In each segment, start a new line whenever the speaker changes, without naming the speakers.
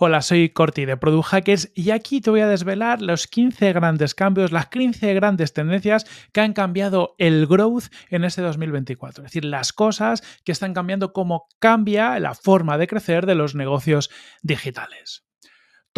Hola, soy Corti de Product Hackers y aquí te voy a desvelar los 15 grandes cambios, las 15 grandes tendencias que han cambiado el growth en este 2024. Es decir, las cosas que están cambiando, cómo cambia la forma de crecer de los negocios digitales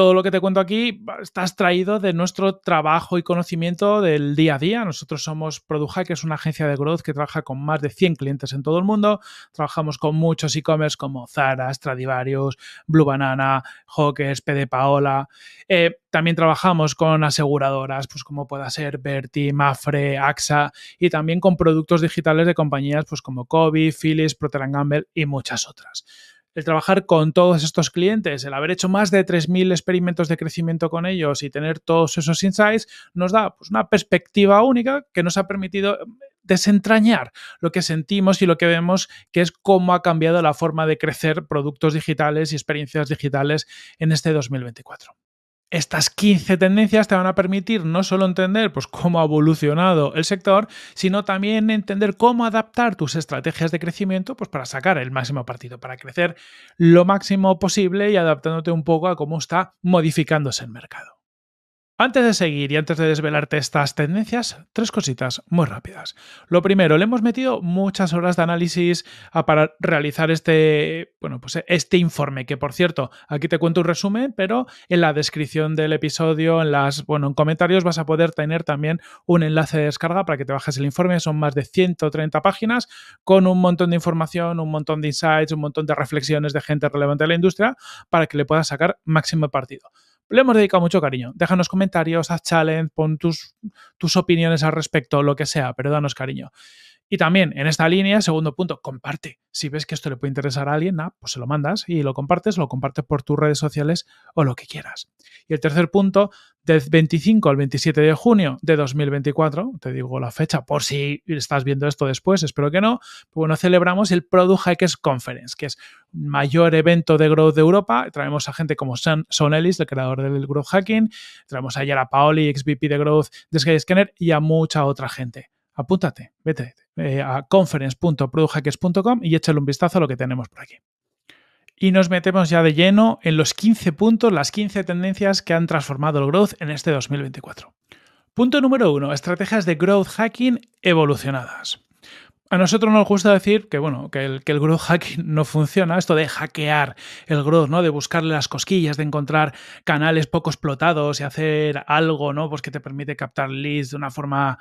todo lo que te cuento aquí está extraído de nuestro trabajo y conocimiento del día a día. Nosotros somos Produja, que es una agencia de growth que trabaja con más de 100 clientes en todo el mundo. Trabajamos con muchos e-commerce como Zara, Stradivarius, Blue Banana, Hawkers, PD Paola. Eh, también trabajamos con aseguradoras, pues como pueda ser Berti, Mafre, AXA y también con productos digitales de compañías pues como Kobe, Philips, Procter Gamble y muchas otras el trabajar con todos estos clientes, el haber hecho más de 3.000 experimentos de crecimiento con ellos y tener todos esos insights, nos da pues, una perspectiva única que nos ha permitido eh, desentrañar lo que sentimos y lo que vemos, que es cómo ha cambiado la forma de crecer productos digitales y experiencias digitales en este 2024. Estas 15 tendencias te van a permitir no solo entender pues, cómo ha evolucionado el sector, sino también entender cómo adaptar tus estrategias de crecimiento pues, para sacar el máximo partido, para crecer lo máximo posible y adaptándote un poco a cómo está modificándose el mercado. Antes de seguir y antes de desvelarte estas tendencias, tres cositas muy rápidas. Lo primero, le hemos metido muchas horas de análisis para realizar este, bueno, pues este informe, que por cierto, aquí te cuento un resumen, pero en la descripción del episodio, en las, bueno, en comentarios vas a poder tener también un enlace de descarga para que te bajes el informe, son más de 130 páginas con un montón de información, un montón de insights, un montón de reflexiones de gente relevante de la industria para que le puedas sacar máximo partido le hemos dedicado mucho cariño. Déjanos comentarios, haz challenge, pon tus, tus opiniones al respecto, lo que sea, pero danos cariño. Y también en esta línea, segundo punto, comparte. Si ves que esto le puede interesar a alguien, pues se lo mandas y lo compartes, lo compartes por tus redes sociales o lo que quieras. Y el tercer punto, del 25 al 27 de junio de 2024, te digo la fecha por si estás viendo esto después, espero que no, pues bueno, celebramos el Product Hackers Conference, que es el mayor evento de growth de Europa. Traemos a gente como Sean Ellis, el creador del growth hacking, traemos a Yara Paoli, ex VP de growth de Sky Scanner y a mucha otra gente. Apúntate, vete. Eh, a conference.produhackers.com y échale un vistazo a lo que tenemos por aquí. Y nos metemos ya de lleno en los 15 puntos, las 15 tendencias que han transformado el growth en este 2024. Punto número 1. Estrategias de growth hacking evolucionadas. A nosotros nos gusta decir que, bueno, que el, que el growth hacking no funciona, esto de hackear el growth, ¿no? De buscarle las cosquillas, de encontrar canales poco explotados y hacer algo, ¿no? Pues que te permite captar leads de una forma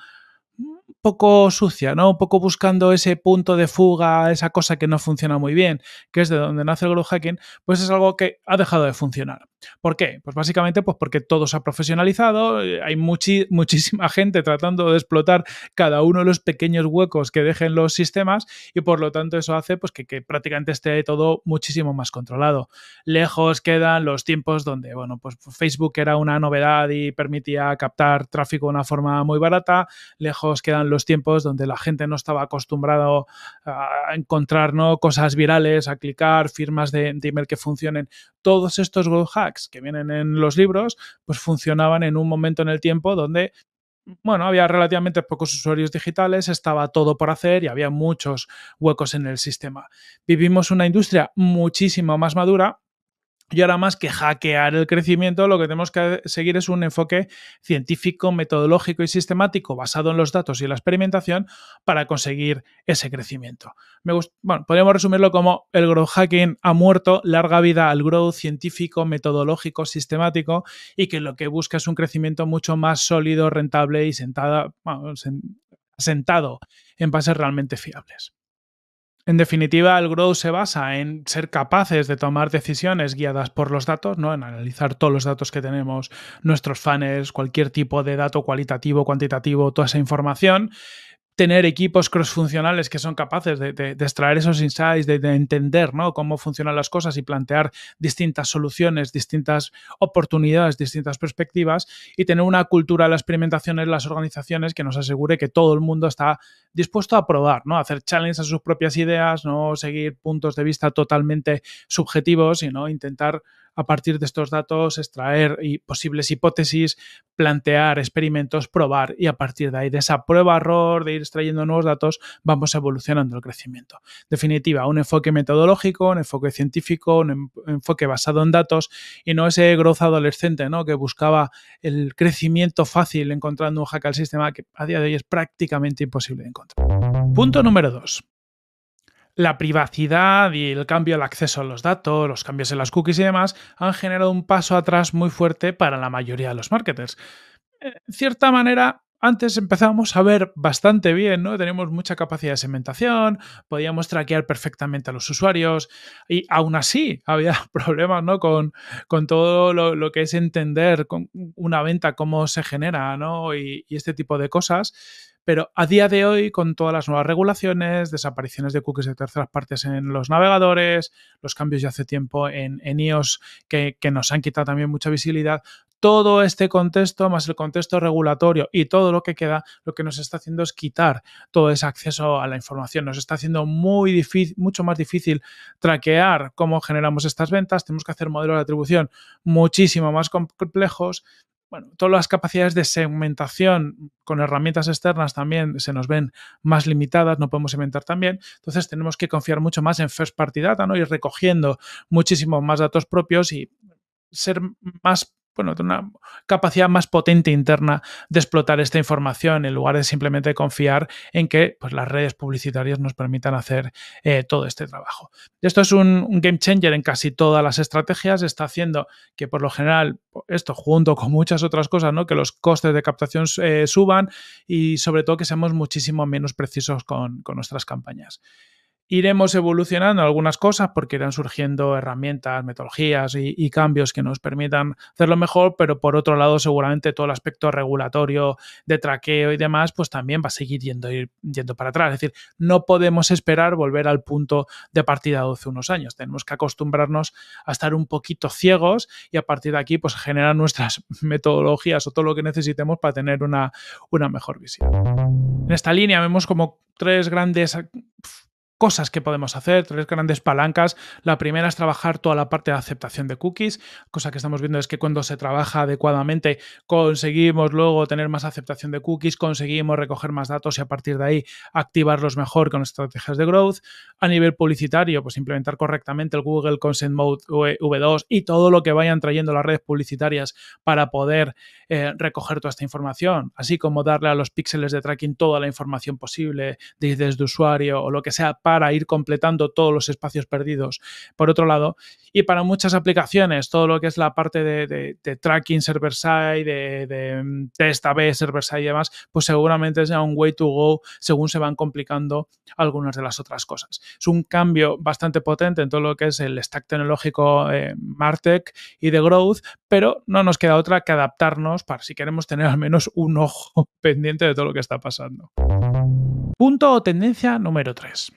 poco sucia, ¿no? Un poco buscando ese punto de fuga, esa cosa que no funciona muy bien, que es de donde nace el growth hacking, pues es algo que ha dejado de funcionar. ¿Por qué? Pues básicamente pues porque todo se ha profesionalizado, eh, hay muchísima gente tratando de explotar cada uno de los pequeños huecos que dejen los sistemas y por lo tanto eso hace pues que, prácticamente esté todo muchísimo más controlado. Lejos quedan los tiempos donde, bueno, pues Facebook era una novedad y permitía captar tráfico de una forma muy barata, lejos quedan los tiempos donde la gente no estaba acostumbrado a encontrar cosas virales, a clicar, firmas de, email que funcionen. Todos estos gold hacks que vienen en los libros, pues funcionaban en un momento en el tiempo donde bueno, había relativamente pocos usuarios digitales, estaba todo por hacer y había muchos huecos en el sistema. Vivimos una industria muchísimo más madura y ahora más que hackear el crecimiento, lo que tenemos que seguir es un enfoque científico, metodológico y sistemático basado en los datos y la experimentación para conseguir ese crecimiento. bueno, podríamos resumirlo como el growth hacking ha muerto, larga vida al growth científico, metodológico, sistemático y que lo que busca es un crecimiento mucho más sólido, rentable y sentado en bases realmente fiables. En definitiva, el growth se basa en ser capaces de tomar decisiones guiadas por los datos, ¿no? En analizar todos los datos que tenemos, nuestros funnels, cualquier tipo de dato cualitativo, cuantitativo, toda esa información tener equipos crossfuncionales que son capaces de, extraer esos insights, de, entender ¿no? cómo funcionan las cosas y plantear distintas soluciones, distintas oportunidades, distintas perspectivas y tener una cultura de la experimentación en las organizaciones que nos asegure que todo el mundo está dispuesto a probar, ¿no? hacer challenges a sus propias ideas, no seguir puntos de vista totalmente subjetivos, sino intentar a partir de estos datos extraer y posibles hipótesis, plantear experimentos, probar y a partir de ahí, de esa prueba-error, de ir extrayendo nuevos datos, vamos evolucionando el crecimiento. Definitiva, un enfoque metodológico, un enfoque científico, un em, enfoque basado en datos y no ese groso adolescente ¿no? que buscaba el crecimiento fácil encontrando un hack al sistema que a día de hoy es prácticamente imposible de encontrar. Punto número dos la privacidad y el cambio al acceso a los datos, los cambios en las cookies y demás, han generado un paso atrás muy fuerte para la mayoría de los marketers. Eh, en cierta manera, antes empezábamos a ver bastante bien, ¿no? Teníamos mucha capacidad de segmentación, podíamos traquear perfectamente a los usuarios y aún así había problemas, ¿no? Con, con todo lo, que es entender con una venta, cómo se genera, ¿no? y este tipo de cosas. Pero a día de hoy, con todas las nuevas regulaciones, desapariciones de cookies de terceras partes en los navegadores, los cambios de hace tiempo en, en iOS que, nos han quitado también mucha visibilidad, todo este contexto, más el contexto regulatorio y todo lo que queda, lo que nos está haciendo es quitar todo ese acceso a la información. Nos está haciendo muy difícil, mucho más difícil traquear cómo generamos estas ventas. Tenemos que hacer modelos de atribución muchísimo más complejos bueno, todas las capacidades de segmentación con herramientas externas también se nos ven más limitadas, no podemos segmentar también. Entonces tenemos que confiar mucho más en first party data, ¿no? Ir recogiendo muchísimo más datos propios y ser más bueno, de una capacidad más potente interna de explotar esta información en lugar de simplemente confiar en que pues, las redes publicitarias nos permitan hacer eh, todo este trabajo. Esto es un, game changer en casi todas las estrategias, está haciendo que por lo general esto junto con muchas otras cosas, ¿no? que los costes de captación eh, suban y sobre todo que seamos muchísimo menos precisos con, con nuestras campañas iremos evolucionando algunas cosas porque irán surgiendo herramientas, metodologías y, cambios que nos permitan hacerlo mejor, pero por otro lado seguramente todo el aspecto regulatorio de traqueo y demás pues también va a seguir yendo, yendo para atrás. Es decir, no podemos esperar volver al punto de partida de hace unos años. Tenemos que acostumbrarnos a estar un poquito ciegos y a partir de aquí pues generar nuestras metodologías o todo lo que necesitemos para tener una, una mejor visión. En esta línea vemos como tres grandes cosas que podemos hacer, tres grandes palancas. La primera es trabajar toda la parte de aceptación de cookies, cosa que estamos viendo es que cuando se trabaja adecuadamente conseguimos luego tener más aceptación de cookies, conseguimos recoger más datos y a partir de ahí activarlos mejor con estrategias de growth. A nivel publicitario, pues implementar correctamente el Google Consent Mode V2 y todo lo que vayan trayendo las redes publicitarias para poder eh, recoger toda esta información, así como darle a los píxeles de tracking toda la información posible, desde usuario o lo que sea para ir completando todos los espacios perdidos, por otro lado. Y para muchas aplicaciones, todo lo que es la parte de, tracking server-side, de, mm, test AB server-side y demás, pues seguramente sea un way to go según se van complicando algunas de las otras cosas. Es un cambio bastante potente en todo lo que es el stack tecnológico eh, Martech y de Growth, pero no nos queda otra que adaptarnos para si queremos tener al menos un ojo pendiente de todo lo que está pasando. Punto o tendencia número 3.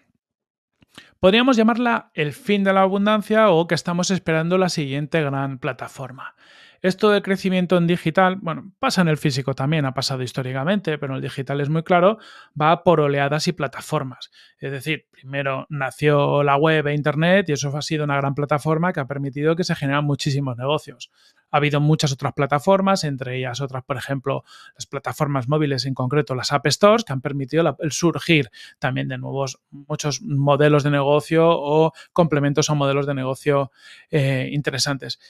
Podríamos llamarla el fin de la abundancia o que estamos esperando la siguiente gran plataforma. Esto de crecimiento en digital, bueno, pasa en el físico también, ha pasado históricamente, pero el digital es muy claro, va por oleadas y plataformas. Es decir, primero nació la web e Internet y eso ha sido una gran plataforma que ha permitido que se generan muchísimos negocios. Ha habido muchas otras plataformas, entre ellas otras, por ejemplo, las plataformas móviles, en concreto las App Stores, que han permitido el surgir también de nuevos, muchos modelos de negocio o complementos a modelos de negocio eh, interesantes.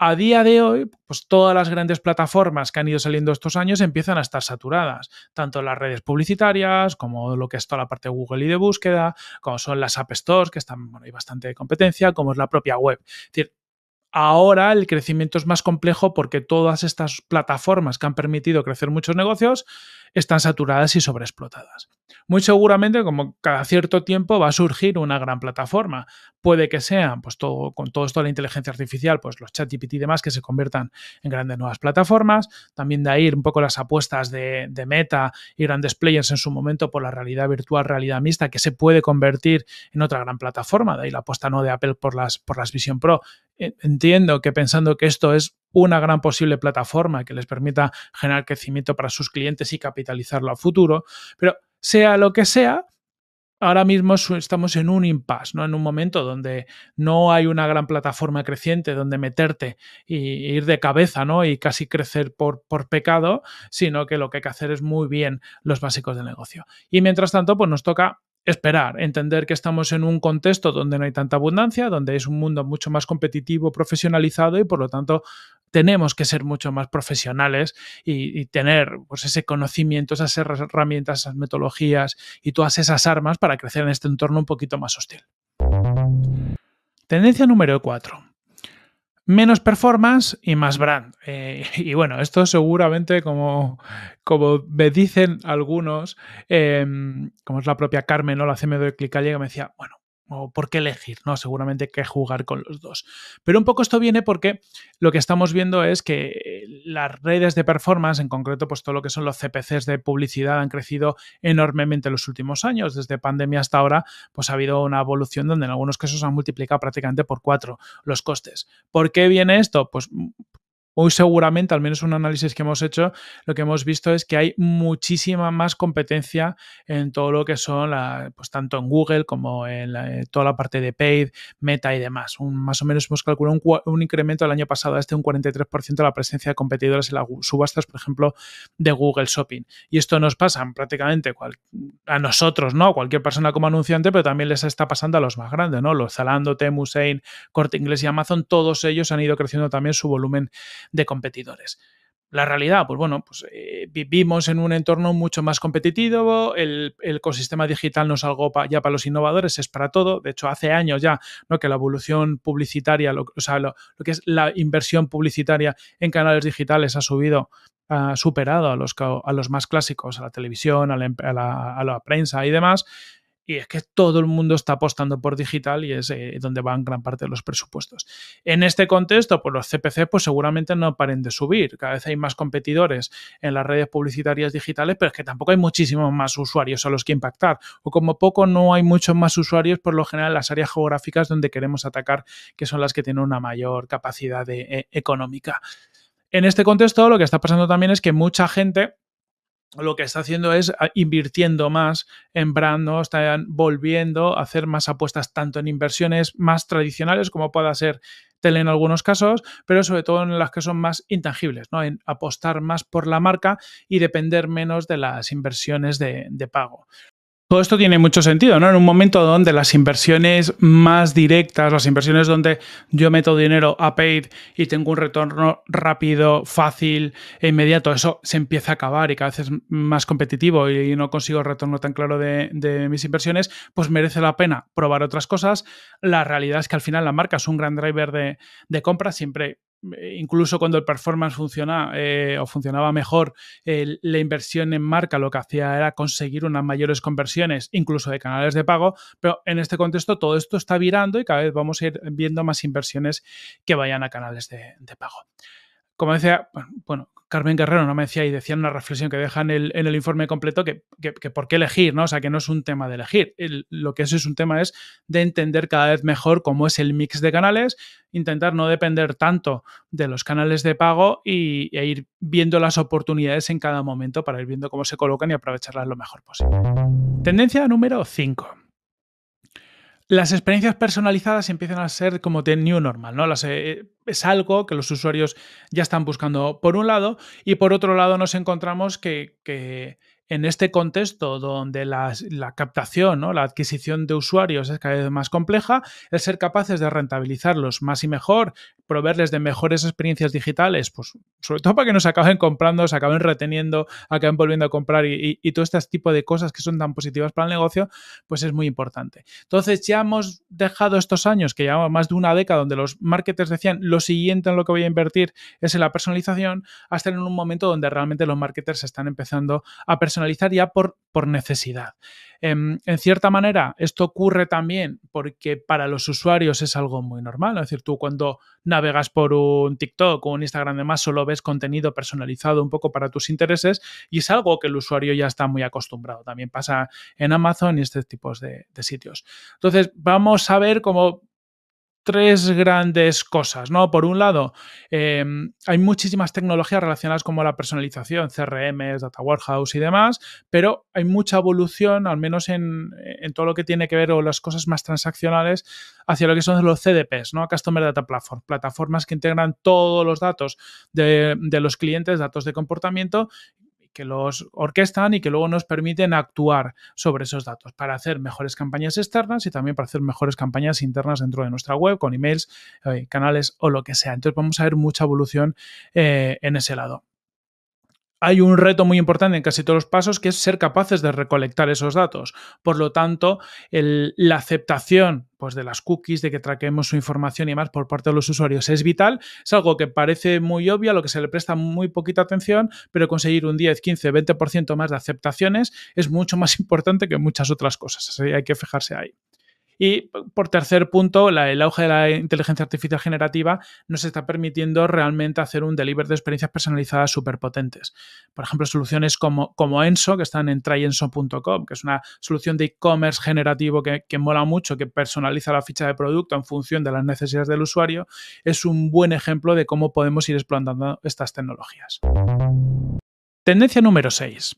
A día de hoy, pues todas las grandes plataformas que han ido saliendo estos años empiezan a estar saturadas, tanto las redes publicitarias como lo que es toda la parte de Google y de búsqueda, como son las App Stores, que están, bueno, hay bastante competencia, como es la propia web. Es decir, Ahora el crecimiento es más complejo porque todas estas plataformas que han permitido crecer muchos negocios están saturadas y sobreexplotadas. Muy seguramente, como cada cierto tiempo, va a surgir una gran plataforma. Puede que sean, pues todo, con todo esto de la inteligencia artificial, pues los ChatGPT y demás que se conviertan en grandes nuevas plataformas. También de ahí un poco las apuestas de, Meta y grandes players en su momento por la realidad virtual, realidad mixta, que se puede convertir en otra gran plataforma. De ahí la apuesta no de Apple por las, por las Vision Pro. E, entiendo que pensando que esto es una gran posible plataforma que les permita generar crecimiento para sus clientes y capitalizarlo a futuro. Pero sea lo que sea, ahora mismo estamos en un impasse, ¿no? En un momento donde no hay una gran plataforma creciente donde meterte y ir de cabeza, ¿no? Y casi crecer por, por pecado, sino que lo que hay que hacer es muy bien los básicos del negocio. Y mientras tanto, pues nos toca esperar, entender que estamos en un contexto donde no hay tanta abundancia, donde es un mundo mucho más competitivo, profesionalizado y por lo tanto tenemos que ser mucho más profesionales y, tener pues, ese conocimiento, esas herramientas, esas metodologías y todas esas armas para crecer en este entorno un poquito más hostil. Tendencia número 4 menos performance y más brand. Eh, y bueno, esto seguramente, como, como me dicen algunos, em, como es la propia Carmen o ¿no? la CMD de Clicalle, que me decía, bueno, o por qué elegir, ¿no? Seguramente que jugar con los dos. Pero un poco esto viene porque lo que estamos viendo es que las redes de performance, en concreto, pues todo lo que son los CPCs de publicidad han crecido enormemente en los últimos años. Desde pandemia hasta ahora, pues ha habido una evolución donde en algunos casos han multiplicado prácticamente por cuatro los costes. ¿Por qué viene esto? Pues Hoy seguramente, al menos un análisis que hemos hecho, lo que hemos visto es que hay muchísima más competencia en todo lo que son, pues tanto en Google como en, eh, toda la parte de paid, meta y demás. más o menos hemos calculado un, incremento el año pasado a este un 43% de la presencia de competidores en las subastas, por ejemplo, de Google Shopping. Y esto nos pasa prácticamente a nosotros, ¿no? A cualquier persona como anunciante, pero también les está pasando a los más grandes, ¿no? Los Zalando, Temu, Corte Inglés y Amazon, todos ellos han ido creciendo también su volumen de competidores. La realidad, pues bueno, pues eh, vivimos en un entorno mucho más competitivo, el, ecosistema digital no es algo ya para los innovadores, es para todo. De hecho, hace años ya ¿no? que la evolución publicitaria, lo, o sea, lo, que es la inversión publicitaria en canales digitales ha subido ha superado a los, a los más clásicos, a la televisión, a, la, em, a la, prensa y demás. Y es que todo el mundo está apostando por digital y es eh, donde van gran parte de los presupuestos. En este contexto, pues los CPC pues seguramente no paren de subir. Cada vez hay más competidores en las redes publicitarias digitales, pero es que tampoco hay muchísimos más usuarios a los que impactar. O como poco no hay muchos más usuarios, por lo general, en las áreas geográficas donde queremos atacar, que son las que tienen una mayor capacidad eh, eh, económica. En este contexto, lo que está pasando también es que mucha gente lo que está haciendo es ah, invirtiendo más en brand, están volviendo a hacer más apuestas tanto en inversiones más tradicionales como pueda ser tele en algunos casos, pero sobre todo en las que son más intangibles, ¿no? en apostar más por la marca y depender menos de las inversiones de pago. Todo esto tiene mucho sentido, ¿no? En un momento donde las inversiones más directas, las inversiones donde yo meto dinero a paid y tengo un retorno rápido, fácil e inmediato, eso se empieza a acabar y cada vez es más competitivo y no consigo el retorno tan claro de, mis inversiones, pues merece la pena probar otras cosas. La realidad es que al final la marca es un gran driver de, de compra, siempre eh, incluso cuando el performance funciona eh, o funcionaba mejor, la inversión en marca lo que hacía era conseguir unas mayores conversiones, incluso de canales de pago, pero en este contexto todo esto está virando y cada vez vamos a ir viendo más inversiones que vayan a canales de pago como decía, bueno, Carmen Guerrero no me decía y decía una reflexión que dejan en el, informe completo que, por qué elegir, ¿no? O sea, que no es un tema de elegir. lo que eso es un tema es de entender cada vez mejor cómo es el mix de canales, intentar no depender tanto de los canales de pago y, e ir viendo las oportunidades en cada momento para ir viendo cómo se colocan y aprovecharlas lo mejor posible. Tendencia número 5. Las experiencias personalizadas empiezan a ser como de new normal, ¿no? Las, eh, eh, es algo que los usuarios ya están buscando por un lado y por otro lado nos encontramos que, en este contexto donde la, captación, ¿no? la adquisición de usuarios es cada vez más compleja, es ser capaces de rentabilizarlos más y mejor proveerles de mejores experiencias digitales, pues sobre todo para que no se acaben comprando, se acaben reteniendo, acaben volviendo a comprar y, todo este tipo de cosas que son tan positivas para el negocio, pues es muy importante. Entonces ya hemos dejado estos años, que llevamos más de una década, donde los marketers decían lo siguiente en lo que voy a invertir es en la personalización, hasta en un momento donde realmente los marketers están empezando a personalizar ya por, por necesidad. Em, en, cierta manera, esto ocurre también porque para los usuarios es algo muy normal. Es decir, tú cuando navegas por un TikTok o un Instagram más, solo ves contenido personalizado un poco para tus intereses y es algo que el usuario ya está muy acostumbrado. También pasa en Amazon y este tipo de sitios. Entonces, vamos a ver cómo tres grandes cosas, ¿no? Por un lado, em, hay muchísimas tecnologías relacionadas como la personalización, CRM, Data Warehouse y demás, pero hay mucha evolución, al menos en, todo lo que tiene que ver o las cosas más transaccionales, hacia lo que son los CDPs, ¿no? Customer Data Platform, plataformas que integran todos los datos de, de los clientes, datos de comportamiento que los orquestan y que luego nos permiten actuar sobre esos datos para hacer mejores campañas externas y también para hacer mejores campañas internas dentro de nuestra web, con emails, eh, canales o lo que sea. Entonces vamos a ver mucha evolución eh, en ese lado hay un reto muy importante en casi todos los pasos que es ser capaces de recolectar esos datos. Por lo tanto, la aceptación pues, de las cookies, de que traquemos su información y más por parte de los usuarios es vital. Es algo que parece muy obvio, a lo que se le presta muy poquita atención, pero conseguir un 10, 15, 20% más de aceptaciones es mucho más importante que muchas otras cosas. Así que hay que fijarse ahí. Y por tercer punto, el auge de la inteligencia artificial generativa nos está permitiendo realmente hacer un delivery de experiencias personalizadas súper potentes. Por ejemplo, soluciones como, Enso, que están en tryenso.com, que es una solución de e-commerce generativo que, mola mucho, que personaliza la ficha de producto en función de las necesidades del usuario, es un buen ejemplo de cómo podemos ir explotando estas tecnologías. Tendencia número 6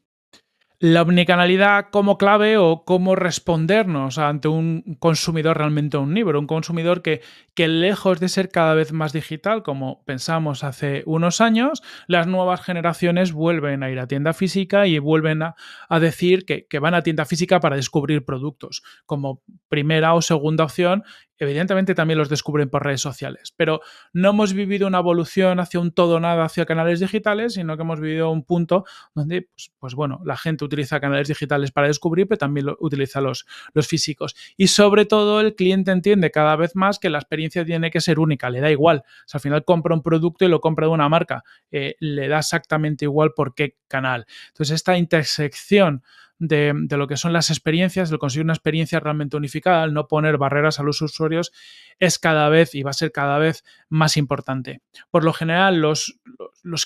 la omnicanalidad como clave o cómo respondernos ante un consumidor realmente omnívoro, un consumidor que, que lejos de ser cada vez más digital, como pensamos hace unos años, las nuevas generaciones vuelven a ir a tienda física y vuelven a, decir que, que, van a tienda física para descubrir productos como primera o segunda opción evidentemente también los descubren por redes sociales, pero no hemos vivido una evolución hacia un todo nada, hacia canales digitales, sino que hemos vivido un punto donde, pues, pues bueno, la gente utiliza canales digitales para descubrir, pero también utiliza los, físicos. Y sobre todo el cliente entiende cada vez más que la experiencia tiene que ser única, le da igual. al final compra un producto y lo compra de una marca, eh, le da exactamente igual por qué canal. Entonces, esta intersección de, lo que son las experiencias, el conseguir una experiencia realmente unificada, el no poner barreras a los usuarios, es cada vez y va a ser cada vez más importante. Por lo general, los,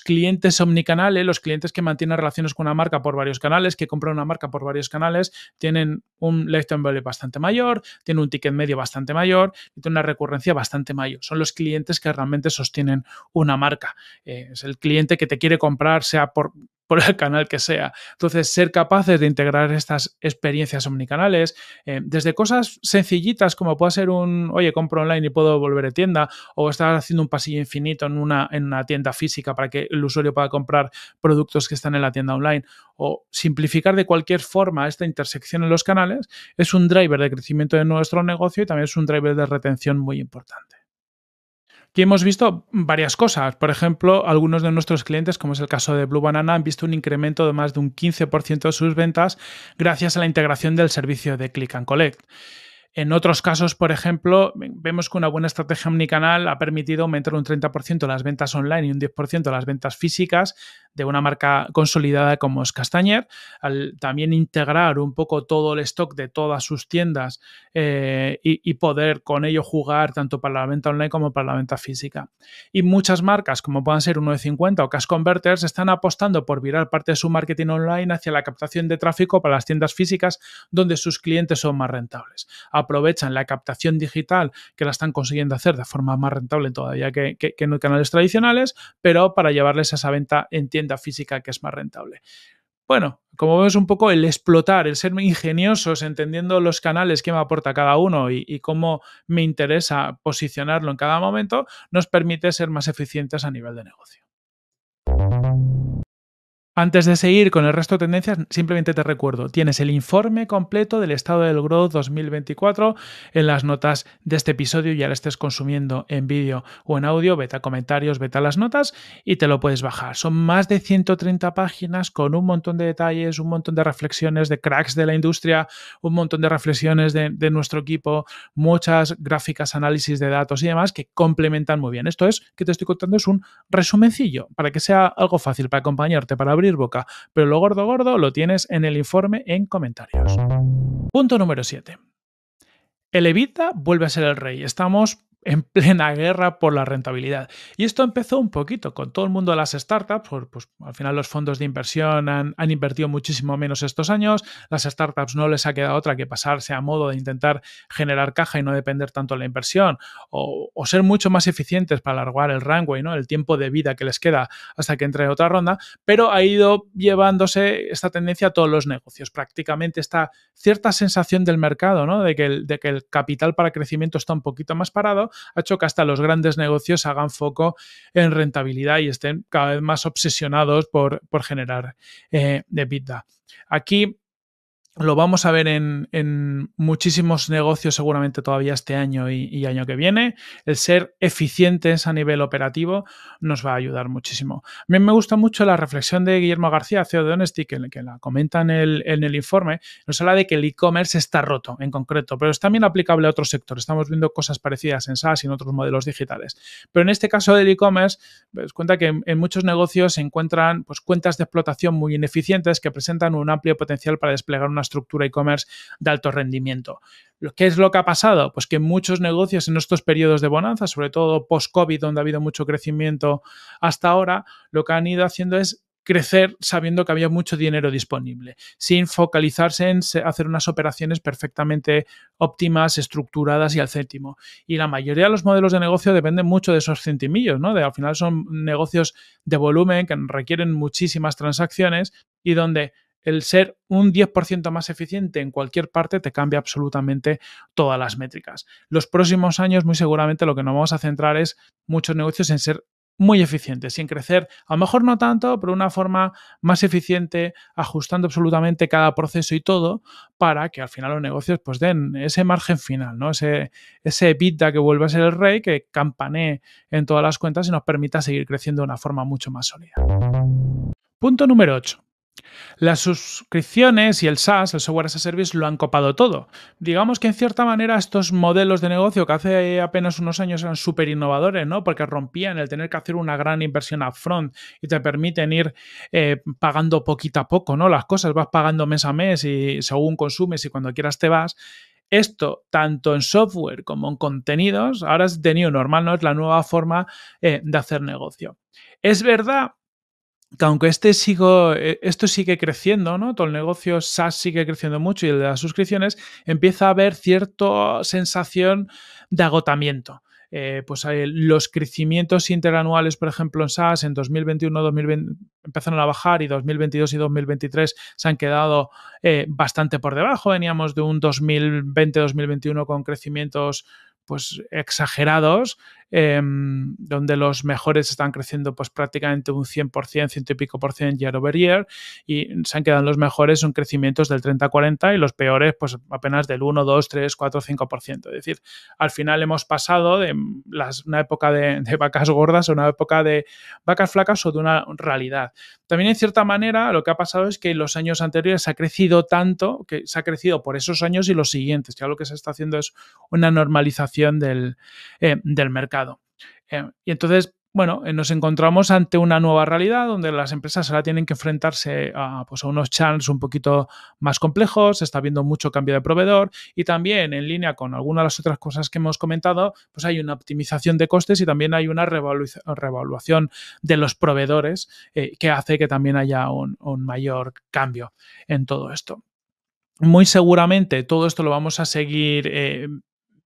clientes omnicanales, los clientes que mantienen relaciones con una marca por varios canales, que compran una marca por varios canales, tienen un lifetime value bastante mayor, tienen un ticket medio bastante mayor y tienen una recurrencia bastante mayor. Son los clientes que realmente sostienen una marca. Eh, es el cliente que te quiere comprar, sea por por el canal que sea. Entonces, ser capaces de integrar estas experiencias omnicanales, eh, desde cosas sencillitas como puede ser un, oye, compro online y puedo volver a tienda, o estar haciendo un pasillo infinito en una, en una tienda física para que el usuario pueda comprar productos que están en la tienda online, o simplificar de cualquier forma esta intersección en los canales, es un driver de crecimiento de nuestro negocio y también es un driver de retención muy importante. Y hemos visto varias cosas. Por ejemplo, algunos de nuestros clientes, como es el caso de Blue Banana, han visto un incremento de más de un 15% de sus ventas gracias a la integración del servicio de Click and Collect. En otros casos, por ejemplo, vemos que una buena estrategia omnicanal ha permitido aumentar un 30% las ventas online y un 10% las ventas físicas de una marca consolidada como es Castañer. Al también integrar un poco todo el stock de todas sus tiendas eh, y, poder con ello jugar tanto para la venta online como para la venta física. Y muchas marcas, como puedan ser 150 o Cash Converters, están apostando por virar parte de su marketing online hacia la captación de tráfico para las tiendas físicas donde sus clientes son más rentables aprovechan la captación digital que la están consiguiendo hacer de forma más rentable todavía que, que, que en canales tradicionales, pero para llevarles a esa venta en tienda física que es más rentable. Bueno, como vemos un poco el explotar, el ser ingeniosos, entendiendo los canales que me aporta cada uno y, cómo me interesa posicionarlo en cada momento, nos permite ser más eficientes a nivel de negocio. Antes de seguir con el resto de tendencias, simplemente te recuerdo, tienes el informe completo del estado del Growth 2024 en las notas de este episodio, ya lo estés consumiendo en vídeo o en audio, vete a comentarios, vete a las notas y te lo puedes bajar. Son más de 130 páginas con un montón de detalles, un montón de reflexiones de cracks de la industria, un montón de reflexiones de, de nuestro equipo, muchas gráficas, análisis de datos y demás que complementan muy bien. Esto es, que te estoy contando, es un resumencillo para que sea algo fácil para acompañarte, para abrir boca, pero lo gordo gordo lo tienes en el informe en comentarios. Punto número 7. El Evita vuelve a ser el rey. Estamos en plena guerra por la rentabilidad. Y esto empezó un poquito con todo el mundo de las startups, pues, al final los fondos de inversión han, invertido muchísimo menos estos años, las startups no les ha quedado otra que pasarse a modo de intentar generar caja y no depender tanto de la inversión, o, ser mucho más eficientes para alargar el runway, ¿no? el tiempo de vida que les queda hasta que entre otra ronda, pero ha ido llevándose esta tendencia a todos los negocios, prácticamente esta cierta sensación del mercado, de, de que el capital para crecimiento está un poquito más parado, ha hecho que hasta los grandes negocios hagan foco en rentabilidad y estén cada vez más obsesionados por, generar de eh, vida. Aquí lo vamos a ver en, muchísimos negocios seguramente todavía este año y, año que viene. El ser eficientes a nivel operativo nos va a ayudar muchísimo. A mí me gusta mucho la reflexión de Guillermo García, CEO de Honesty, que, la comenta en el, informe. Nos habla de que el e-commerce está roto en concreto, pero es también aplicable a otros sectores. Estamos viendo cosas parecidas en SaaS y en otros modelos digitales. Pero en este caso del e-commerce, pues, cuenta que en, muchos negocios se encuentran pues, cuentas de explotación muy ineficientes que presentan un amplio potencial para desplegar una estructura e-commerce de alto rendimiento. ¿Qué es lo que ha pasado? Pues que muchos negocios en estos periodos de bonanza, sobre todo post-COVID, donde ha habido mucho crecimiento hasta ahora, lo que han ido haciendo es crecer sabiendo que había mucho dinero disponible, sin focalizarse en hacer unas operaciones perfectamente óptimas, estructuradas y al céntimo. Y la mayoría de los modelos de negocio dependen mucho de esos centimillos, ¿no? al final son negocios de volumen que requieren muchísimas transacciones y donde el ser un 10% más eficiente en cualquier parte te cambia absolutamente todas las métricas. Los próximos años muy seguramente lo que nos vamos a centrar es muchos negocios en ser muy eficientes y en crecer, a lo mejor no tanto, pero una forma más eficiente, ajustando absolutamente cada proceso y todo para que al final los negocios pues den ese margen final, ¿no? Ese, ese que vuelva a ser el rey, que campanee en todas las cuentas y nos permita seguir creciendo de una forma mucho más sólida. Punto número 8 las suscripciones y el SaaS, el software as a service, lo han copado todo. Digamos que en cierta manera estos modelos de negocio que hace apenas unos años eran súper innovadores, ¿no? Porque rompían el tener que hacer una gran inversión upfront y te permiten ir eh, pagando poquito a poco, ¿no? Las cosas vas pagando mes a mes y según consumes y cuando quieras te vas. Esto, tanto en software como en contenidos, ahora es de normal, ¿no? Es la nueva forma eh, de hacer negocio. Es verdad aunque este sigo, eh, esto sigue creciendo, ¿no? Todo el negocio SaaS sigue creciendo mucho y el de las suscripciones, empieza a haber cierta sensación de agotamiento. Eh, pues los crecimientos interanuales, por ejemplo, en SaaS en 2021 2020, empezaron a bajar y 2022 y 2023 se han quedado eh, bastante por debajo. Veníamos de un 2020-2021 con crecimientos pues exagerados Em, donde los mejores están creciendo pues prácticamente un 100%, ciento y pico por ciento year over year y se han quedado los mejores son crecimientos del 30-40 y los peores pues apenas del 1, 2, 3, 4, 5%. Es decir, al final hemos pasado de una época de, vacas gordas a una época de vacas flacas o de una realidad. También en cierta manera lo que ha pasado es que en los años anteriores se ha crecido tanto que se ha crecido por esos años y los siguientes. Ya lo que se está haciendo es una normalización del eh, mercado. Eh, y entonces, bueno, eh, nos encontramos ante una nueva realidad donde las empresas ahora tienen que enfrentarse a, pues, a unos channels un poquito más complejos, se está viendo mucho cambio de proveedor y también en línea con algunas de las otras cosas que hemos comentado, pues hay una optimización de costes y también hay una revaluación de los proveedores eh, que hace que también haya un, mayor cambio en todo esto muy seguramente todo esto lo vamos a seguir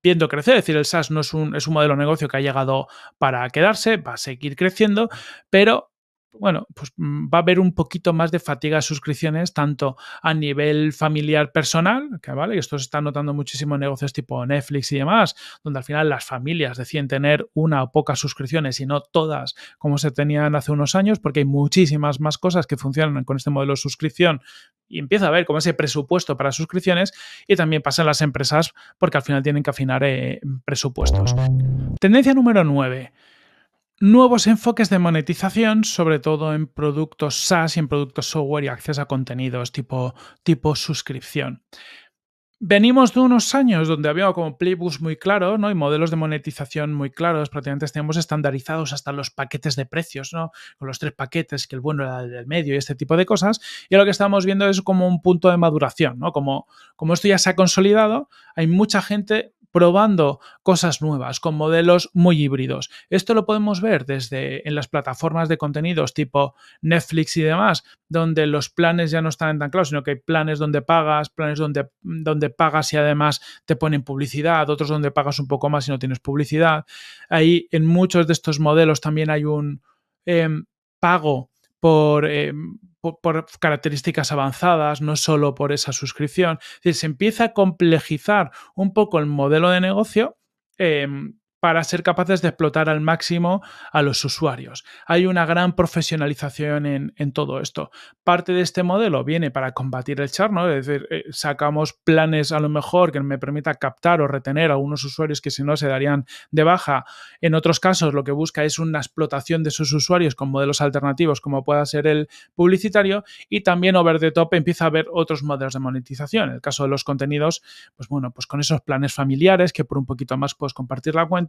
viendo crecer, es decir, el SaaS no es un, es un modelo de negocio que ha llegado para quedarse, va a seguir creciendo, pero bueno, pues mm, va a haber un poquito más de fatiga de suscripciones, tanto a nivel familiar personal, que vale, esto se está notando muchísimo en negocios tipo Netflix y demás, donde al final las familias deciden tener una o pocas suscripciones y no todas como se tenían hace unos años, porque hay muchísimas más cosas que funcionan con este modelo de suscripción y empieza a haber como ese presupuesto para suscripciones y también pasan las empresas porque al final tienen que afinar eh, presupuestos. Tendencia número 9 nuevos enfoques de monetización, sobre todo en productos SaaS y en productos software y acceso a contenidos tipo, tipo suscripción. Venimos de unos años donde había como playbooks muy claros, ¿no? Y modelos de monetización muy claros. Prácticamente teníamos estandarizados hasta los paquetes de precios, ¿no? Con los tres paquetes, que el bueno era el del medio y este tipo de cosas. Y lo que estamos viendo es como un punto de maduración, ¿no? Como, como esto ya se ha consolidado, hay mucha gente probando cosas nuevas con modelos muy híbridos. Esto lo podemos ver desde en las plataformas de contenidos tipo Netflix y demás, donde los planes ya no están tan claros, sino que hay planes donde pagas, planes donde, donde pagas y además te ponen publicidad, otros donde pagas un poco más y no tienes publicidad. Ahí en muchos de estos modelos también hay un em, pago por... Em, por, características avanzadas, no solo por esa suscripción. Es se empieza a complejizar un poco el modelo de negocio. Em, para ser capaces de explotar al máximo a los usuarios. Hay una gran profesionalización en, todo esto. Parte de este modelo viene para combatir el charno, ¿no? es decir, eh, sacamos planes a lo mejor que me permita captar o retener a algunos usuarios que si no se darían de baja. En otros casos lo que busca es una explotación de sus usuarios con modelos alternativos como pueda ser el publicitario y también over the top empieza a haber otros modelos de monetización. En el caso de los contenidos, pues bueno, pues con esos planes familiares que por un poquito más puedes compartir la cuenta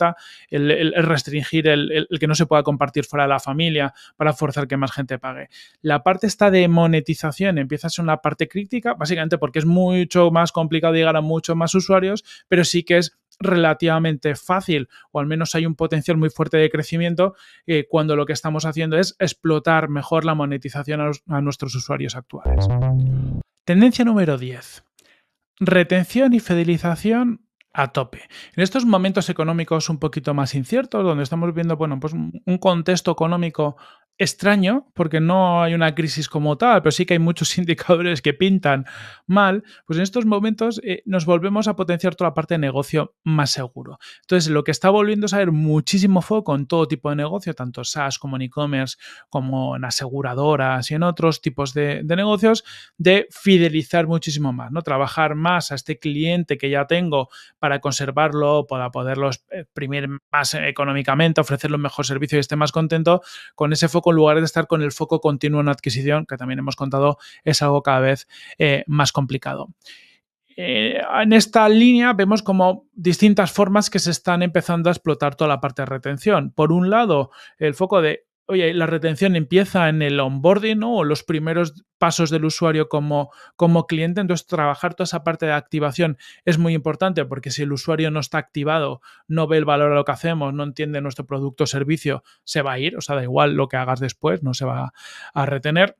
el, restringir el, que no se pueda compartir fuera de la familia para forzar que más gente pague. La parte está de monetización empieza a ser una parte crítica, básicamente porque es mucho más complicado llegar a muchos más usuarios, pero sí que es relativamente fácil o al menos hay un potencial muy fuerte de crecimiento eh, cuando lo que estamos haciendo es explotar mejor la monetización a, a nuestros usuarios actuales. Tendencia número 10. Retención y fidelización a tope. En estos momentos económicos un poquito más inciertos, donde estamos viendo bueno, pues un contexto económico extraño porque no hay una crisis como tal, pero sí que hay muchos indicadores que pintan mal, pues en estos momentos eh, nos volvemos a potenciar toda la parte de negocio más seguro. Entonces, lo que está volviendo es a ver muchísimo foco en todo tipo de negocio, tanto SaaS como en e-commerce, como en aseguradoras y en otros tipos de, negocios, de fidelizar muchísimo más, ¿no? Trabajar más a este cliente que ya tengo para conservarlo, para poderlo eh, exprimir más económicamente, ofrecerle un mejor servicio y esté más contento, con ese foco lugar de estar con el foco continuo en adquisición, que también hemos contado es algo cada vez eh, más complicado. Eh, en esta línea vemos como distintas formas que se están empezando a explotar toda la parte de retención. Por un lado, el foco de oye, la retención empieza en el onboarding o los primeros pasos del usuario como, como cliente. Entonces, trabajar toda esa parte de activación es muy importante porque si el usuario no está activado, no ve el valor a lo que hacemos, no entiende nuestro producto o servicio, se va a ir. O sea, da igual lo que hagas después, no se va a retener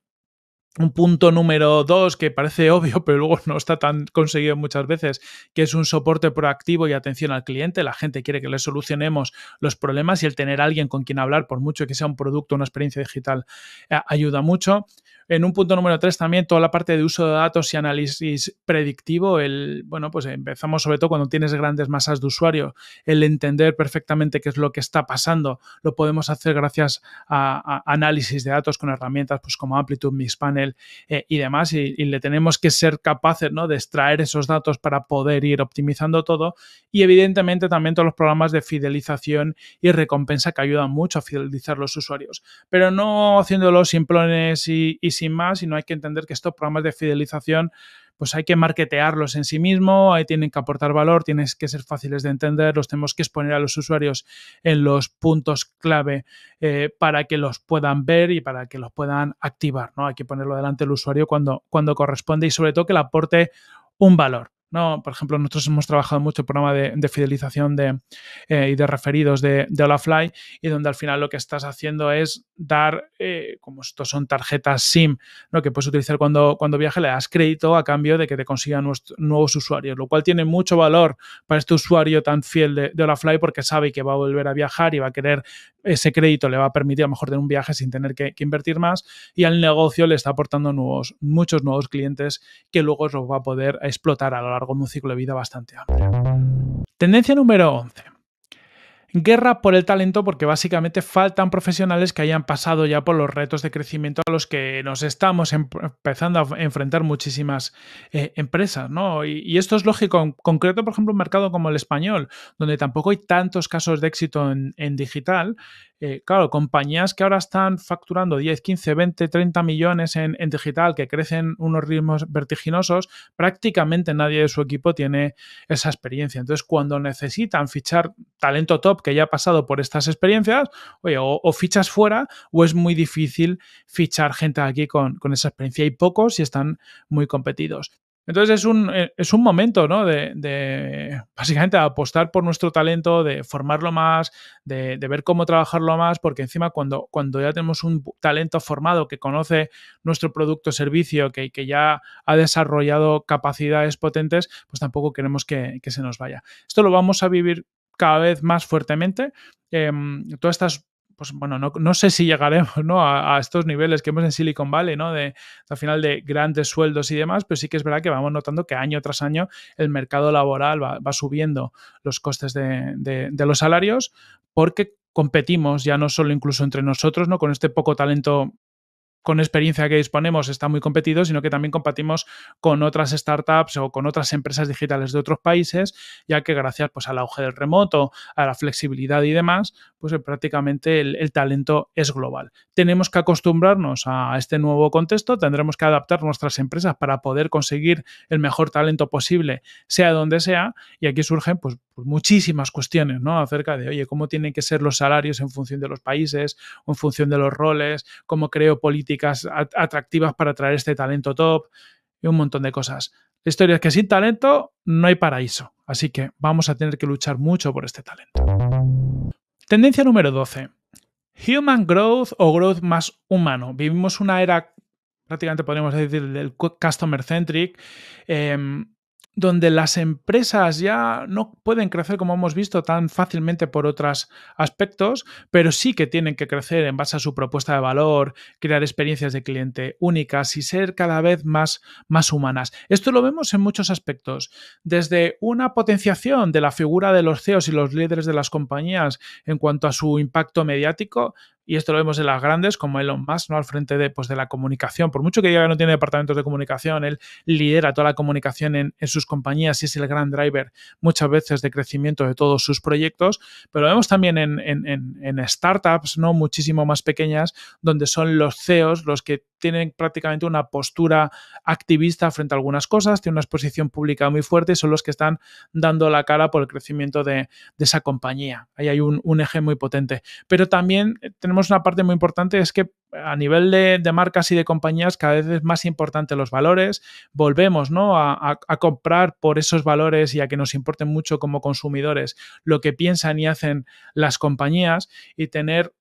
un punto número dos que parece obvio, pero luego no está tan conseguido muchas veces, que es un soporte proactivo y atención al cliente. La gente quiere que le solucionemos los problemas y el tener alguien con quien hablar, por mucho que sea un producto, una experiencia digital, eh, ayuda mucho. En un punto número tres también toda la parte de uso de datos y análisis predictivo, el, bueno, pues empezamos sobre todo cuando tienes grandes masas de usuario, el entender perfectamente qué es lo que está pasando, lo podemos hacer gracias a, análisis de datos con herramientas pues como Amplitude, Mixpanel eh, y demás, y, le tenemos que ser capaces ¿no? de extraer esos datos para poder ir optimizando todo y evidentemente también todos los programas de fidelización y recompensa que ayudan mucho a fidelizar los usuarios, pero no haciéndolo planes y, sin sin más, y no hay que entender que estos programas de fidelización pues hay que marketearlos en sí mismo, ahí tienen que aportar valor, tienes que ser fáciles de entender, los tenemos que exponer a los usuarios en los puntos clave eh, para que los puedan ver y para que los puedan activar, ¿no? Hay que ponerlo delante del usuario cuando, cuando corresponde y sobre todo que le aporte un valor. ¿no? Por ejemplo, nosotros hemos trabajado mucho el programa de, fidelización de, eh, y de referidos de, de Olafly y donde al final lo que estás haciendo es dar, eh, como estos son tarjetas SIM, ¿no? que puedes utilizar cuando, cuando viaje, le das crédito a cambio de que te consigan nuevos usuarios, lo cual tiene mucho valor para este usuario tan fiel de, Olafly porque sabe que va a volver a viajar y va a querer ese crédito, le va a permitir a lo mejor tener un viaje sin tener que, invertir más y al negocio le está aportando nuevos, muchos nuevos clientes que luego los va a poder explotar a lo largo con un ciclo de vida bastante amplio. Tendencia número 11. Guerra por el talento porque básicamente faltan profesionales que hayan pasado ya por los retos de crecimiento a los que nos estamos em-, empezando a enfrentar muchísimas eh, empresas, ¿no? Y, esto es lógico, en concreto, por ejemplo, un mercado como el español, donde tampoco hay tantos casos de éxito en digital, eh, claro, compañías que ahora están facturando 10, 15, 20, 30 millones en, digital, que crecen unos ritmos vertiginosos, prácticamente nadie de su equipo tiene esa experiencia. Entonces, cuando necesitan fichar talento top que ya ha pasado por estas experiencias, oye, o, fichas fuera o es muy difícil fichar gente aquí con, esa experiencia y pocos y están muy competidos. Entonces es un, eh, es un momento, ¿no? De, básicamente apostar por nuestro talento, de formarlo más, de, ver cómo trabajarlo más, porque encima cuando, cuando ya tenemos un talento formado que conoce nuestro producto o servicio, que, que ya ha desarrollado capacidades potentes, pues tampoco queremos que, se nos vaya. Esto lo vamos a vivir cada vez más fuertemente. Em, todas estas pues bueno, no, sé si llegaremos ¿no? a, estos niveles que hemos en Silicon Valley, ¿no? De, al final de grandes sueldos y demás, pero sí que es verdad que vamos notando que año tras año el mercado laboral va, subiendo los costes de, de los salarios porque competimos ya no solo incluso entre nosotros, ¿no? Con este poco talento con experiencia que disponemos está muy competido, sino que también compartimos con otras startups o con otras empresas digitales de otros países, ya que gracias pues, al auge del remoto, a la flexibilidad y demás, pues eh, prácticamente el, talento es global. Tenemos que acostumbrarnos a este nuevo contexto, tendremos que adaptar nuestras empresas para poder conseguir el mejor talento posible, sea donde sea, y aquí surgen pues, pues muchísimas cuestiones ¿no? acerca de, oye, cómo tienen que ser los salarios en función de los países, o en función de los roles, cómo creo políticas atractivas para atraer este talento top y un montón de cosas. La historia es que sin talento no hay paraíso, así que vamos a tener que luchar mucho por este talento. Tendencia número 12. Human growth o growth más humano. Vivimos una era prácticamente podríamos decir del customer centric, em, donde las empresas ya no pueden crecer como hemos visto tan fácilmente por otros aspectos, pero sí que tienen que crecer en base a su propuesta de valor, crear experiencias de cliente únicas y ser cada vez más, más humanas. Esto lo vemos en muchos aspectos, desde una potenciación de la figura de los CEOs y los líderes de las compañías en cuanto a su impacto mediático, y esto lo vemos en las grandes como Elon Musk, ¿no? Al frente de, pues, de la comunicación, por mucho que ya no tiene departamentos de comunicación, él lidera toda la comunicación en, sus compañías y es el gran driver muchas veces de crecimiento de todos sus proyectos, pero lo vemos también en, startups, ¿no? Muchísimo más pequeñas, donde son los CEOs los que tienen prácticamente una postura activista frente a algunas cosas, tienen una exposición pública muy fuerte y son los que están dando la cara por el crecimiento de, esa compañía. Ahí hay un eje muy potente. Pero también eh, tenemos una parte muy importante, es que a nivel de, marcas y de compañías cada vez es más importante los valores, volvemos ¿no? A, a, comprar por esos valores y a que nos importen mucho como consumidores lo que piensan y hacen las compañías y tener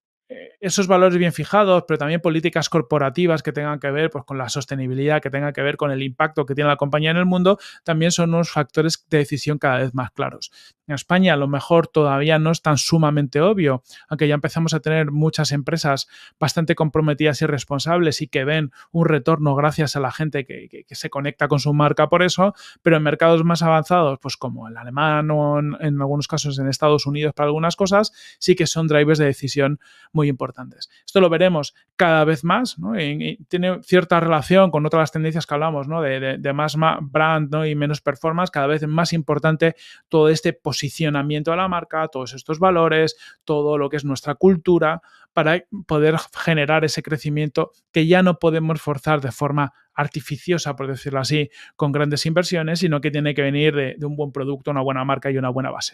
esos valores bien fijados, pero también políticas corporativas que tengan que ver pues, con la sostenibilidad, que tengan que ver con el impacto que tiene la compañía en el mundo, también son unos factores de decisión cada vez más claros. En España a lo mejor todavía no es tan sumamente obvio, aunque ya empezamos a tener muchas empresas bastante comprometidas y responsables y que ven un retorno gracias a la gente que, se conecta con su marca por eso, pero en mercados más avanzados, pues como el alemán o en, algunos casos en Estados Unidos para algunas cosas, sí que son drivers de decisión muy muy importantes. Esto lo veremos cada vez más, y, tiene cierta relación con otras tendencias que hablamos, ¿no? de, más brand y menos performance, cada vez más importante todo este posicionamiento de la marca, todos estos valores, todo lo que es nuestra cultura, para poder generar ese crecimiento que ya no podemos forzar de forma artificiosa, por decirlo así, con grandes inversiones, sino que tiene que venir de, un buen producto, una buena marca y una buena base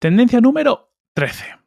Tendencia número 13.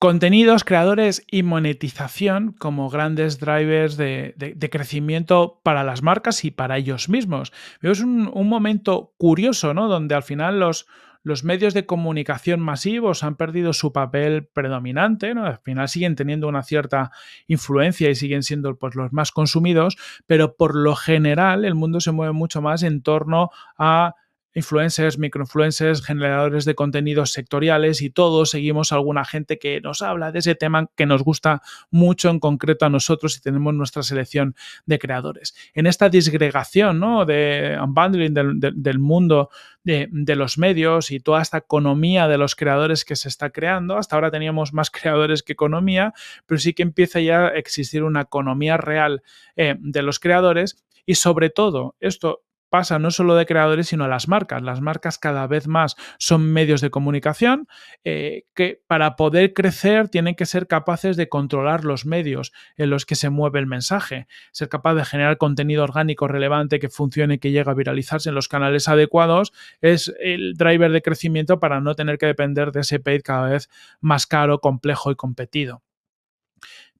Contenidos, creadores y monetización como grandes drivers de, crecimiento para las marcas y para ellos mismos. Es un, momento curioso, ¿no? Donde al final los, los medios de comunicación masivos han perdido su papel predominante, ¿no? al final siguen teniendo una cierta influencia y siguen siendo pues, los más consumidos, pero por lo general el mundo se mueve mucho más en torno a influencers, microinfluencers, generadores de contenidos sectoriales y todos seguimos a alguna gente que nos habla de ese tema que nos gusta mucho en concreto a nosotros y tenemos nuestra selección de creadores. En esta disgregación ¿no? de unbundling del, mundo de, los medios y toda esta economía de los creadores que se está creando, hasta ahora teníamos más creadores que economía, pero sí que empieza ya a existir una economía real eh, de los creadores y sobre todo, esto pasa no solo de creadores, sino a las marcas. Las marcas cada vez más son medios de comunicación eh, que para poder crecer tienen que ser capaces de controlar los medios en los que se mueve el mensaje, ser capaz de generar contenido orgánico relevante que funcione, que llegue a viralizarse en los canales adecuados, es el driver de crecimiento para no tener que depender de ese paid cada vez más caro, complejo y competido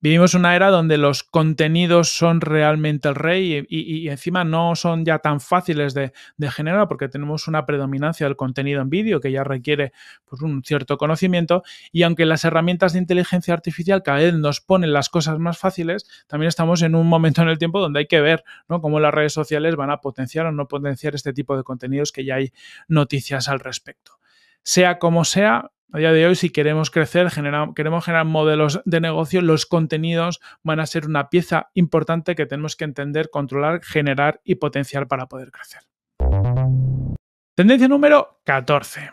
vivimos una era donde los contenidos son realmente el rey y, encima no son ya tan fáciles de, generar porque tenemos una predominancia del contenido en vídeo que ya requiere pues, un cierto conocimiento y aunque las herramientas de inteligencia artificial cada vez nos ponen las cosas más fáciles, también estamos en un momento en el tiempo donde hay que ver ¿no? cómo las redes sociales van a potenciar o no potenciar este tipo de contenidos que ya hay noticias al respecto. Sea como sea, a día de hoy, si queremos crecer, queremos generar modelos de negocio, los contenidos van a ser una pieza importante que tenemos que entender, controlar, generar y potenciar para poder crecer. Tendencia número 14.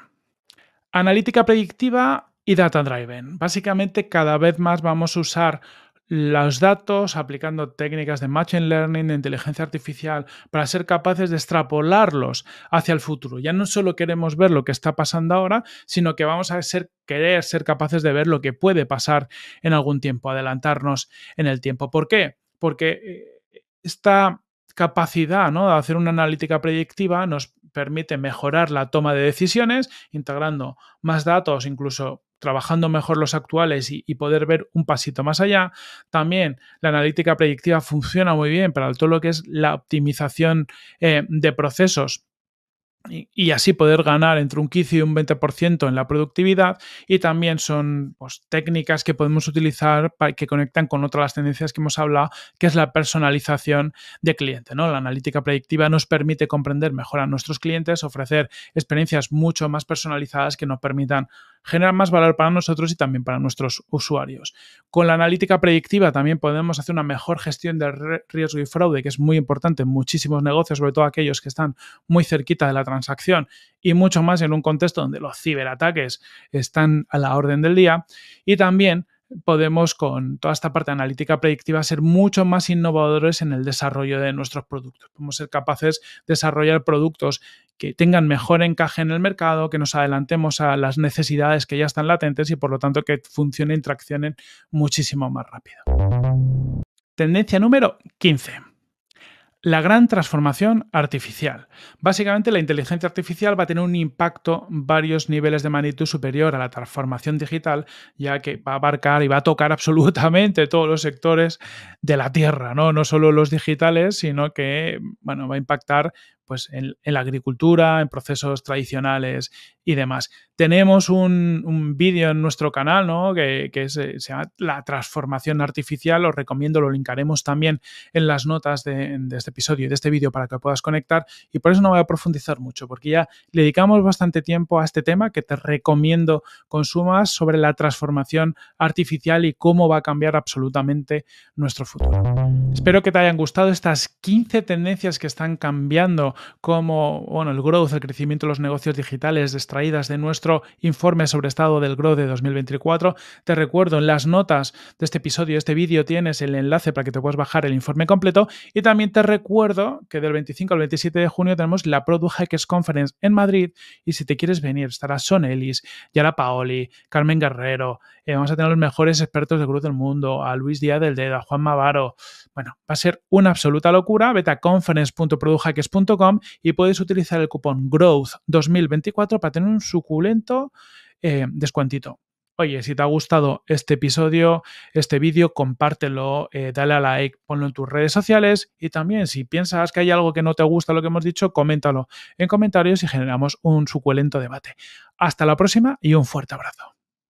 Analítica predictiva y data driven. Básicamente cada vez más vamos a usar los datos aplicando técnicas de machine learning, de inteligencia artificial, para ser capaces de extrapolarlos hacia el futuro. Ya no solo queremos ver lo que está pasando ahora, sino que vamos a querer ser capaces de ver lo que puede pasar en algún tiempo, adelantarnos en el tiempo. ¿Por qué? Porque eh, esta capacidad ¿no? de hacer una analítica predictiva nos permite mejorar la toma de decisiones, integrando más datos, incluso trabajando mejor los actuales y, poder ver un pasito más allá. También la analítica predictiva funciona muy bien para todo lo que es la optimización eh, de procesos y, así poder ganar entre un 15 y un 20% en la productividad y también son pues, técnicas que podemos utilizar que conectan con otras tendencias que hemos hablado, que es la personalización de cliente. ¿no? La analítica predictiva nos permite comprender mejor a nuestros clientes, ofrecer experiencias mucho más personalizadas que nos permitan genera más valor para nosotros y también para nuestros usuarios. Con la analítica predictiva también podemos hacer una mejor gestión del riesgo y fraude, que es muy importante en muchísimos negocios, sobre todo aquellos que están muy cerquita de la transacción y mucho más en un contexto donde los ciberataques están a la orden del día. Y también podemos con toda esta parte analítica predictiva ser mucho más innovadores en el desarrollo de nuestros productos. Podemos ser capaces de desarrollar productos que tengan mejor encaje en el mercado, que nos adelantemos a las necesidades que ya están latentes y por lo tanto que funcionen e y traccionen muchísimo más rápido. Tendencia número 15 la gran transformación artificial. Básicamente la inteligencia artificial va a tener un impacto varios niveles de magnitud superior a la transformación digital, ya que va a abarcar y va a tocar absolutamente todos los sectores de la Tierra, ¿no? No solo los digitales, sino que bueno, va a impactar pues en, la agricultura, en procesos tradicionales y demás. Tenemos un, vídeo en nuestro canal, ¿no? Que, que eh, se, llama La transformación artificial. Os recomiendo, lo linkaremos también en las notas de, este episodio y de este vídeo para que puedas conectar. Y por eso no voy a profundizar mucho, porque ya le dedicamos bastante tiempo a este tema que te recomiendo consumas sobre la transformación artificial y cómo va a cambiar absolutamente nuestro futuro. Espero que te hayan gustado estas 15 tendencias que están cambiando como bueno, el growth, el crecimiento de los negocios digitales extraídas de nuestro informe sobre estado del growth de 2024. Te recuerdo, en las notas de este episodio, este vídeo, tienes el enlace para que te puedas bajar el informe completo. Y también te recuerdo que del 25 al 27 de junio tenemos la Product Hackers Conference en Madrid. Y si te quieres venir, estará Son Ellis, Yara Paoli, Carmen Guerrero. Eh, vamos a tener los mejores expertos de growth del mundo, a Luis Díaz del Dedo, a Juan Mavaro. Bueno, va a ser una absoluta locura. Vete a y puedes utilizar el cupón GROWTH2024 para tener un suculento eh, descuentito. Oye, si te ha gustado este episodio, este vídeo, compártelo, eh, dale a like, ponlo en tus redes sociales y también si piensas que hay algo que no te gusta lo que hemos dicho, coméntalo en comentarios y generamos un suculento debate. Hasta la próxima y un fuerte abrazo.